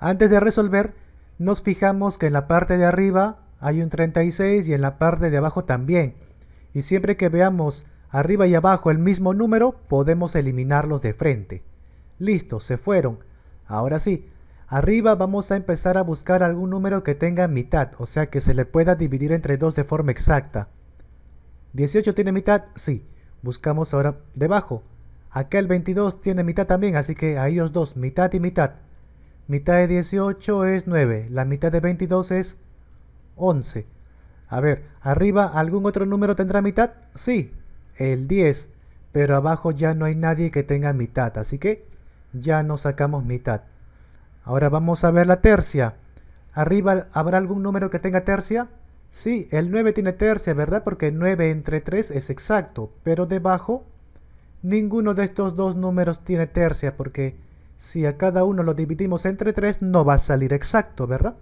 Antes de resolver, nos fijamos que en la parte de arriba hay un 36 y en la parte de abajo también. Y siempre que veamos arriba y abajo el mismo número, podemos eliminarlos de frente. Listo, se fueron. Ahora sí, arriba vamos a empezar a buscar algún número que tenga mitad, o sea que se le pueda dividir entre dos de forma exacta. 18 tiene mitad, sí. Buscamos ahora debajo. Aquel 22 tiene mitad también, así que a ellos dos, mitad y mitad. Mitad de 18 es 9. La mitad de 22 es 11. A ver, ¿arriba algún otro número tendrá mitad? Sí, el 10. Pero abajo ya no hay nadie que tenga mitad, así que ya no sacamos mitad. Ahora vamos a ver la tercia. ¿Arriba habrá algún número que tenga tercia? Sí, el 9 tiene tercia, ¿verdad? Porque 9 entre 3 es exacto, pero debajo ninguno de estos dos números tiene tercia porque si a cada uno lo dividimos entre 3, no va a salir exacto, ¿verdad?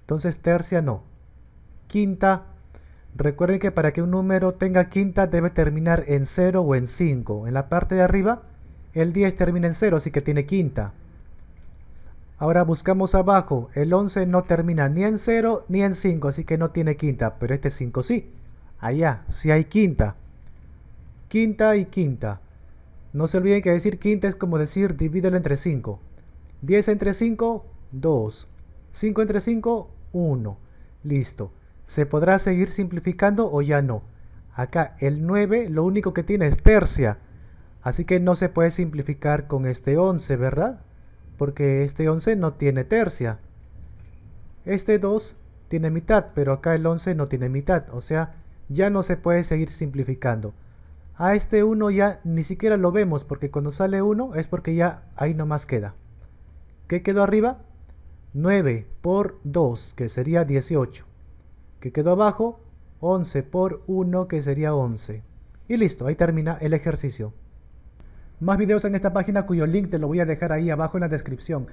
Entonces tercia no. Quinta, recuerden que para que un número tenga quinta debe terminar en 0 o en 5. En la parte de arriba, el 10 termina en 0, así que tiene quinta. Ahora buscamos abajo, el 11 no termina ni en 0 ni en 5, así que no tiene quinta, pero este 5 sí. Allá, sí hay quinta. Quinta y quinta. No se olviden que decir quinta es como decir divídelo entre 5. 10 entre 5, 2. 5 entre 5, 1. Listo. ¿Se podrá seguir simplificando o ya no? Acá el 9 lo único que tiene es tercia. Así que no se puede simplificar con este 11, ¿verdad? Porque este 11 no tiene tercia. Este 2 tiene mitad, pero acá el 11 no tiene mitad. O sea, ya no se puede seguir simplificando. A este 1 ya ni siquiera lo vemos porque cuando sale 1 es porque ya ahí nomás queda. ¿Qué quedó arriba? 9 por 2 que sería 18. ¿Qué quedó abajo? 11 por 1 que sería 11. Y listo, ahí termina el ejercicio. Más videos en esta página cuyo link te lo voy a dejar ahí abajo en la descripción.